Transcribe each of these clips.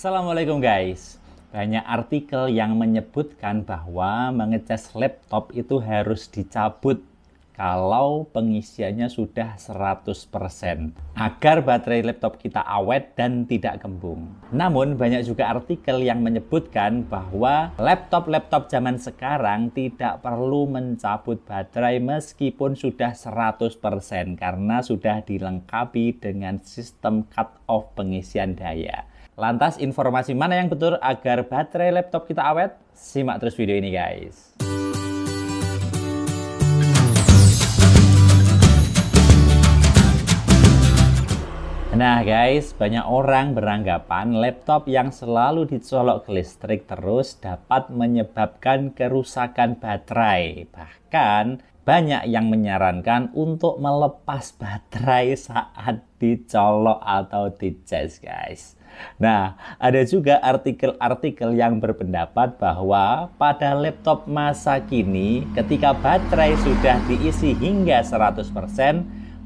Assalamualaikum guys. Banyak artikel yang menyebutkan bahwa mengecas laptop itu harus dicabut kalau pengisiannya sudah 100% agar baterai laptop kita awet dan tidak kembung. Namun banyak juga artikel yang menyebutkan bahwa laptop-laptop zaman sekarang tidak perlu mencabut baterai meskipun sudah 100% karena sudah dilengkapi dengan sistem cut off pengisian daya. Lantas informasi mana yang betul agar baterai laptop kita awet? Simak terus video ini guys. Nah guys, banyak orang beranggapan laptop yang selalu dicolok ke listrik terus dapat menyebabkan kerusakan baterai. Bahkan banyak yang menyarankan untuk melepas baterai saat dicolok atau dicas guys. Nah, ada juga artikel-artikel yang berpendapat bahwa pada laptop masa kini ketika baterai sudah diisi hingga 100%,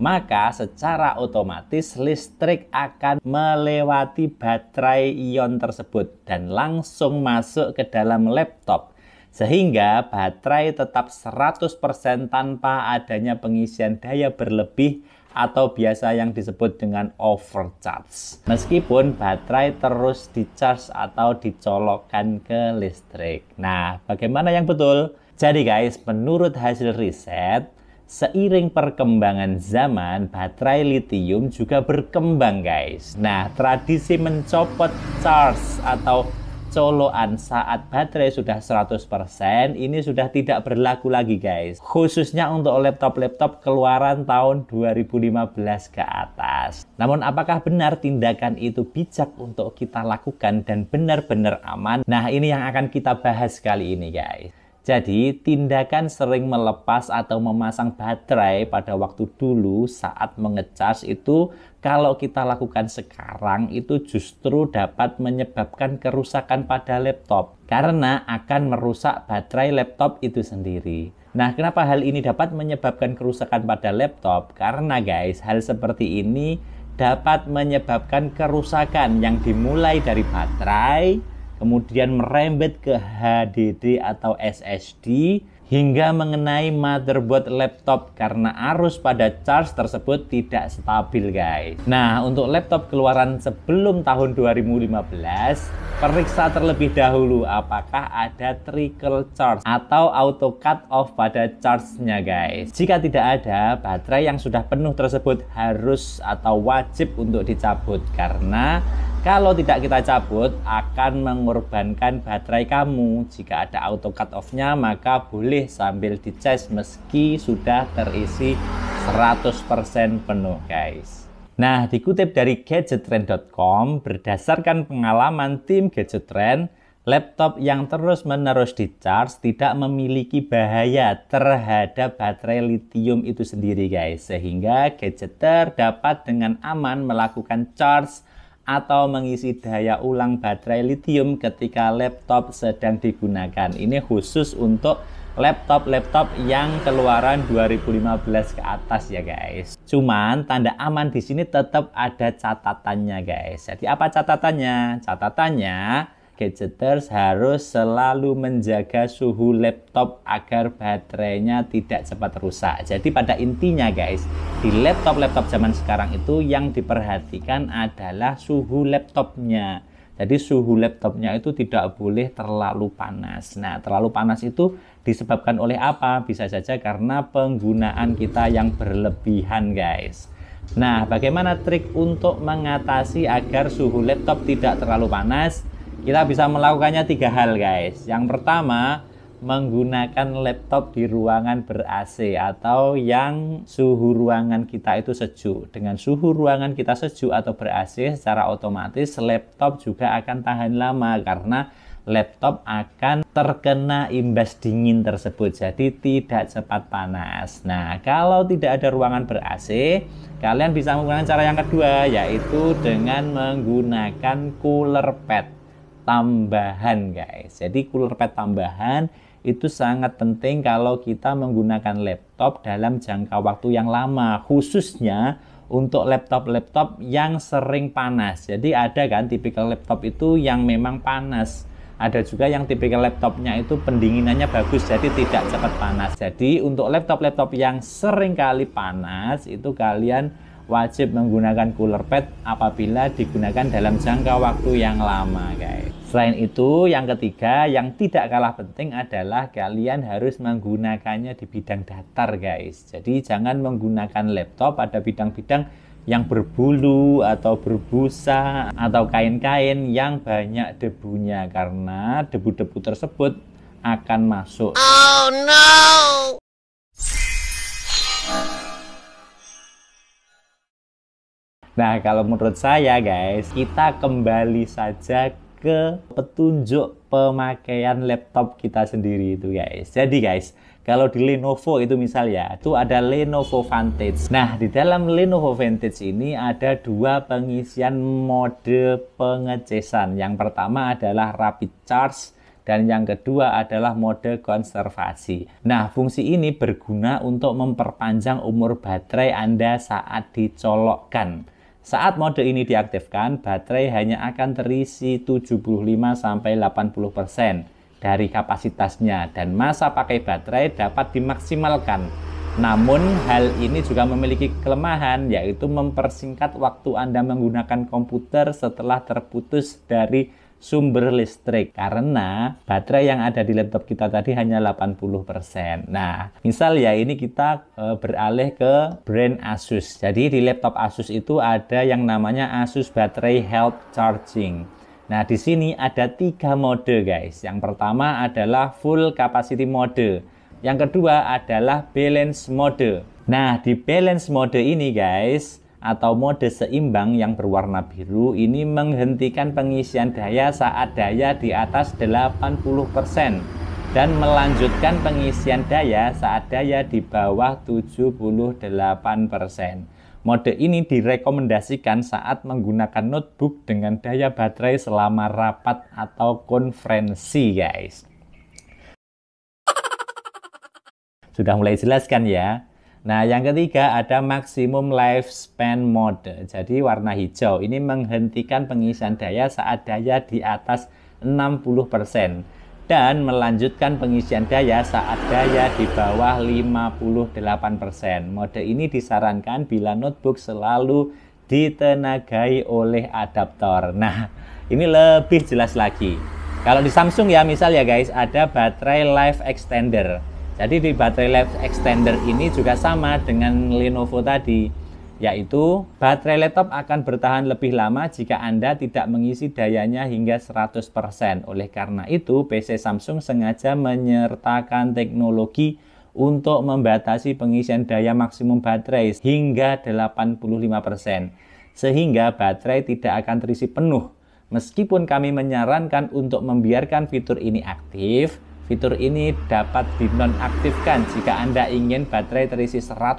maka secara otomatis listrik akan melewati baterai ion tersebut dan langsung masuk ke dalam laptop sehingga baterai tetap 100% tanpa adanya pengisian daya berlebih atau biasa yang disebut dengan overcharge. Meskipun baterai terus dicharge atau dicolokkan ke listrik. Nah, bagaimana yang betul? Jadi guys, menurut hasil riset, seiring perkembangan zaman, baterai lithium juga berkembang guys. Nah, tradisi mencopot charge atau colokan saat baterai sudah 100% ini sudah tidak berlaku lagi guys. Khususnya untuk laptop-laptop keluaran tahun 2015 ke atas. Namun apakah benar tindakan itu bijak untuk kita lakukan dan benar-benar aman? Nah ini yang akan kita bahas kali ini guys. Jadi, tindakan sering melepas atau memasang baterai pada waktu dulu saat mengecas itu kalau kita lakukan sekarang itu justru dapat menyebabkan kerusakan pada laptop karena akan merusak baterai laptop itu sendiri. Nah, kenapa hal ini dapat menyebabkan kerusakan pada laptop? Karena guys, hal seperti ini dapat menyebabkan kerusakan yang dimulai dari baterai, kemudian merembet ke HDD atau SSD hingga mengenai motherboard laptop karena arus pada charge tersebut tidak stabil guys. Nah, untuk laptop keluaran sebelum tahun 2015, periksa terlebih dahulu apakah ada trickle charge atau auto cut off pada charge-nya guys. Jika tidak ada, baterai yang sudah penuh tersebut harus atau wajib untuk dicabut karena kalau tidak kita cabut, akan mengorbankan baterai kamu. Jika ada auto cut off-nya, maka boleh sambil di charge meski sudah terisi 100% penuh, guys. Nah, dikutip dari gadgettrend.com, berdasarkan pengalaman tim gadgettrend, laptop yang terus-menerus di charge tidak memiliki bahaya terhadap baterai lithium itu sendiri, guys. Sehingga gadgeter dapat dengan aman melakukan charge atau mengisi daya ulang baterai lithium ketika laptop sedang digunakan. Ini khusus untuk laptop-laptop yang keluaran 2015 ke atas ya guys. Cuman tanda aman di sini tetap ada catatannya guys. Jadi apa catatannya? Catatannya gadgeters harus selalu menjaga suhu laptop agar baterainya tidak cepat rusak. Jadi pada intinya guys, di laptop-laptop zaman sekarang itu yang diperhatikan adalah suhu laptopnya. Jadi suhu laptopnya itu tidak boleh terlalu panas. Nah, terlalu panas itu disebabkan oleh apa? Bisa saja karena penggunaan kita yang berlebihan, guys. Nah, bagaimana trik untuk mengatasi agar suhu laptop tidak terlalu panas? Kita bisa melakukannya tiga hal guys. Yang pertama, menggunakan laptop di ruangan ber-AC atau yang suhu ruangan kita itu sejuk. Dengan suhu ruangan kita sejuk atau ber-AC secara otomatis laptop juga akan tahan lama karena laptop akan terkena imbas dingin tersebut jadi tidak cepat panas nah kalau tidak ada ruangan ber-AC kalian bisa menggunakan cara yang kedua yaitu dengan menggunakan cooler pad tambahan guys. Jadi cooler pad tambahan itu sangat penting kalau kita menggunakan laptop dalam jangka waktu yang lama, khususnya untuk laptop-laptop yang sering panas. Jadi ada kan tipikal laptop itu yang memang panas. Ada juga yang tipikal laptopnya itu pendinginannya bagus jadi tidak cepat panas. Jadi untuk laptop-laptop yang sering kali panas itu kalian wajib menggunakan cooler pad apabila digunakan dalam jangka waktu yang lama guys. Selain itu, yang ketiga yang tidak kalah penting adalah kalian harus menggunakannya di bidang datar guys. Jadi jangan menggunakan laptop pada bidang-bidang yang berbulu atau berbusa atau kain-kain yang banyak debunya karena debu-debu tersebut akan masuk. Oh no! Nah, kalau menurut saya guys, kita kembali saja ke petunjuk pemakaian laptop kita sendiri itu guys. Jadi guys, kalau di Lenovo itu misalnya, itu ada Lenovo Vantage. Nah, di dalam Lenovo Vantage ini ada dua pengisian mode pengecesan. Yang pertama adalah rapid charge dan yang kedua adalah mode konservasi. Nah, fungsi ini berguna untuk memperpanjang umur baterai Anda saat dicolokkan. Saat mode ini diaktifkan, baterai hanya akan terisi 75-80% dari kapasitasnya dan masa pakai baterai dapat dimaksimalkan. Namun, hal ini juga memiliki kelemahan, yaitu mempersingkat waktu Anda menggunakan komputer setelah terputus dari sumber listrik karena baterai yang ada di laptop kita tadi hanya 80%. Nah, misal ya ini kita e, beralih ke brand Asus. Jadi di laptop Asus itu ada yang namanya Asus Battery Health Charging. Nah, di sini ada tiga mode, guys. Yang pertama adalah full capacity mode. Yang kedua adalah balance mode. Nah, di balance mode ini, guys, atau mode seimbang yang berwarna biru ini menghentikan pengisian daya saat daya di atas 80% dan melanjutkan pengisian daya saat daya di bawah 78%. Mode ini direkomendasikan saat menggunakan notebook dengan daya baterai selama rapat atau konferensi, guys. Sudah mulai jelaskan ya. Nah, yang ketiga ada maximum lifespan mode. Jadi warna hijau ini menghentikan pengisian daya saat daya di atas 60% dan melanjutkan pengisian daya saat daya di bawah 58%. Mode ini disarankan bila notebook selalu ditenagai oleh adaptor. Nah, ini lebih jelas lagi. Kalau di Samsung ya, misal ya guys, ada baterai life extender. Jadi di baterai life extender ini juga sama dengan Lenovo tadi, yaitu baterai laptop akan bertahan lebih lama jika Anda tidak mengisi dayanya hingga 100%. Oleh karena itu, PC Samsung sengaja menyertakan teknologi untuk membatasi pengisian daya maksimum baterai hingga 85%. Sehingga baterai tidak akan terisi penuh. Meskipun kami menyarankan untuk membiarkan fitur ini aktif, Fitur ini dapat dinonaktifkan jika Anda ingin baterai terisi 100%,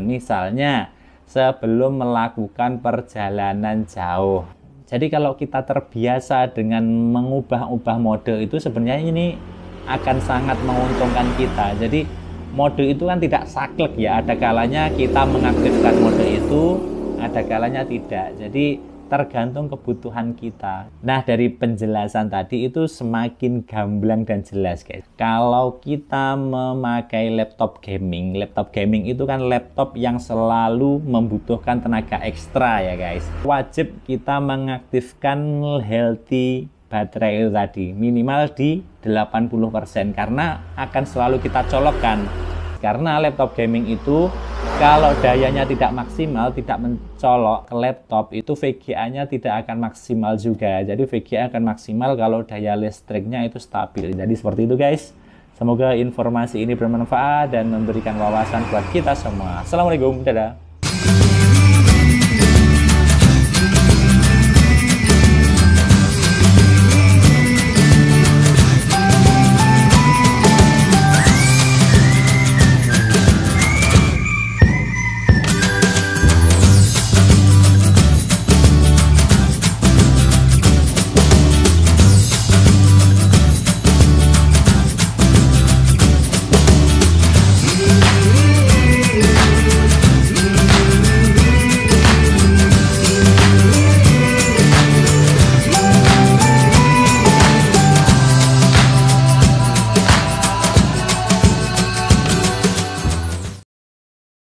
misalnya sebelum melakukan perjalanan jauh. Jadi kalau kita terbiasa dengan mengubah-ubah mode itu sebenarnya ini akan sangat menguntungkan kita. Jadi mode itu kan tidak saklek ya, ada kalanya kita mengaktifkan mode itu, ada kalanya tidak. Jadi tergantung kebutuhan kita. Nah, dari penjelasan tadi itu semakin gamblang dan jelas, guys. Kalau kita memakai laptop gaming, laptop gaming itu kan laptop yang selalu membutuhkan tenaga ekstra ya, guys. Wajib kita mengaktifkan healthy baterai itu tadi minimal di 80% karena akan selalu kita colokkan karena laptop gaming itu kalau dayanya tidak maksimal, tidak mencolok ke laptop, itu VGA-nya tidak akan maksimal juga. Jadi VGA akan maksimal kalau daya listriknya itu stabil. Jadi seperti itu guys. Semoga informasi ini bermanfaat dan memberikan wawasan buat kita semua. Assalamualaikum, dadah.